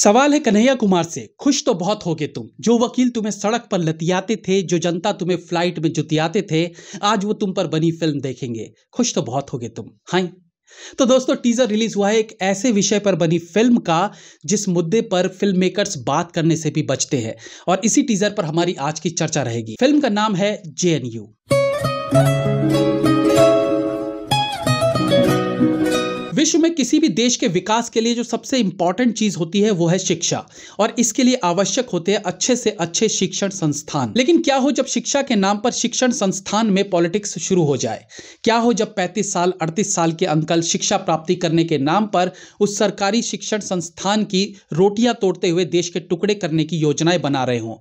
सवाल है कन्हैया कुमार से खुश तो बहुत होगे तुम जो वकील तुम्हें सड़क पर लतियाते थे जो जनता तुम्हें फ्लाइट में जुतियाते थे आज वो तुम पर बनी फिल्म देखेंगे खुश तो बहुत होगे तुम हाई तो दोस्तों टीजर रिलीज हुआ है एक ऐसे विषय पर बनी फिल्म का जिस मुद्दे पर फिल्म मेकर्स बात करने से भी बचते हैं और इसी टीजर पर हमारी आज की चर्चा रहेगी फिल्म का नाम है जे विश्व में किसी भी देश के विकास के लिए जो सबसे इंपॉर्टेंट चीज होती है वो है शिक्षा और इसके लिए आवश्यक होते हैं अच्छे से अच्छे शिक्षण संस्थान लेकिन क्या हो जब शिक्षा के नाम पर शिक्षण संस्थान में पॉलिटिक्स शुरू हो जाए क्या हो जब 35 साल 38 साल के अंकल शिक्षा प्राप्ति करने के नाम पर उस सरकारी शिक्षण संस्थान की रोटियां तोड़ते हुए देश के टुकड़े करने की योजनाएं बना रहे हों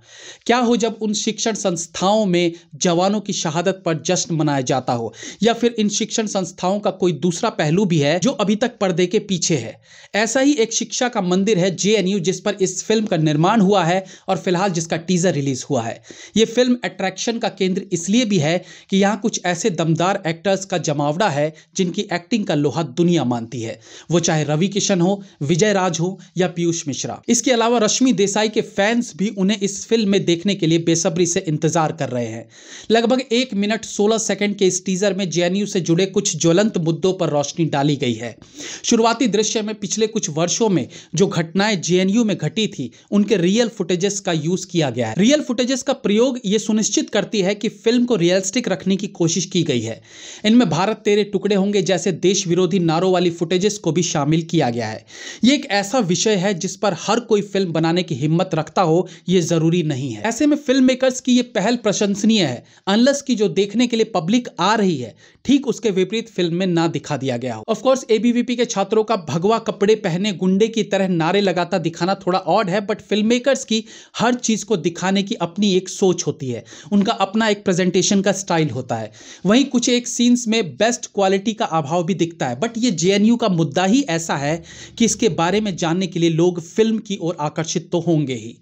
क्या हो जब उन शिक्षण संस्थाओं में जवानों की शहादत पर जश्न मनाया जाता हो या फिर इन शिक्षण संस्थाओं का कोई दूसरा पहलू भी है जो अभी तक पर्दे के पीछे है ऐसा ही एक शिक्षा का मंदिर है जे जिस पर इस फिल्म का निर्माण हुआ है और फिलहाल जिसका टीजर रिलीज हुआ है ये फिल्म अट्रैक्शन का केंद्र इसलिए भी है कि यहाँ कुछ ऐसे दमदार एक्टर्स का जमावड़ा है जिनकी एक्टिंग का लोहा दुनिया मानती है वो चाहे रवि किशन हो विजय राज हो या पीयूष मिश्रा इसके अलावा रश्मि देसाई के फैंस भी उन्हें इस फिल्म में देखने के लिए बेसब्री से इंतजार कर रहे हैं लगभग एक मिनट सोलह सेकेंड के इस टीजर में जेएनयू से जुड़े कुछ ज्वलंत मुद्दों पर रोशनी डाली गई है शुरुआती दृश्य में पिछले कुछ वर्षों में जो घटनाएं जेएनयू में घटी थी उनके रियल फुटेजेस का यूज किया गया है रियल फुटेजेस का प्रयोग ये सुनिश्चित करती है कि फिल्म को रियलिस्टिक रखने की कोशिश की गई है इनमें भारत तेरे टुकड़े होंगे जैसे देश विरोधी नारों वाली फुटेजेस को भी शामिल किया गया है ये एक ऐसा विषय है जिस पर हर कोई फिल्म बनाने की हिम्मत रखता हो यह जरूरी नहीं है ऐसे में फिल्म मेकर्स की यह पहल प्रशंसनीय है अनलस की जो देखने के लिए पब्लिक आ रही है ठीक उसके विपरीत फिल्म में ना दिखा दिया गया हो ऑफकोर्स एबी एबीवीपी के छात्रों का भगवा कपड़े पहने गुंडे की तरह नारे लगाता दिखाना थोड़ा ऑड है बट फिल्म मेकर्स की हर चीज़ को दिखाने की अपनी एक सोच होती है उनका अपना एक प्रेजेंटेशन का स्टाइल होता है वहीं कुछ एक सीन्स में बेस्ट क्वालिटी का अभाव भी दिखता है बट ये जे का मुद्दा ही ऐसा है कि इसके बारे में जानने के लिए लोग फिल्म की ओर आकर्षित तो होंगे ही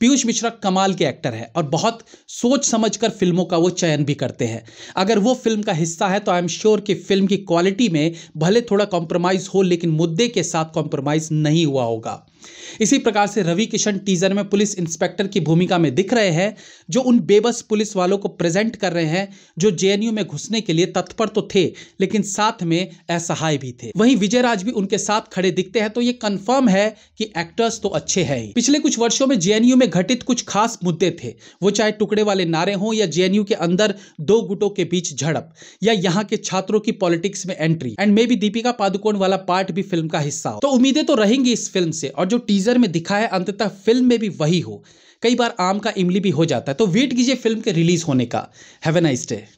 पीयूष मिश्रा कमाल के एक्टर है और बहुत सोच समझकर फिल्मों का वो चयन भी करते हैं अगर वो फिल्म का हिस्सा है तो आई एम श्योर कि फिल्म की क्वालिटी में भले थोड़ा कॉम्प्रो कॉम्प्रोमाइज़ हो लेकिन मुद्दे के साथ कॉम्प्रोमाइज़ नहीं हुआ होगा इसी प्रकार से रवि किशन टीजर में पुलिस इंस्पेक्टर की भूमिका में दिख रहे हैं जो उन बेबस पुलिस वालों को प्रेजेंट कर रहे हैं जो जेएनयू में घुसने के लिए तत्पर तो थे लेकिन साथ में असहाय भी थे वहीं विजय राज भी उनके साथ खड़े दिखते हैं तो ये कंफर्म है कि एक्टर्स तो अच्छे हैं पिछले कुछ वर्षों में जेएनयू में घटित कुछ खास मुद्दे थे वो चाहे टुकड़े वाले नारे हों या जेएनयू के अंदर दो गुटों के बीच झड़प या यहाँ के छात्रों की पॉलिटिक्स में entry and maybe Deepika Padukone वाला पार्ट भी फिल्म का हिस्सा हो तो उम्मीदें तो रहेंगी इस फिल्म से और जो टीजर में दिखा है अंततः फिल्म में भी वही हो कई बार आम का इमली भी हो जाता है तो वेट कीजिए फिल्म के रिलीज होने का हैव ए नाइस डे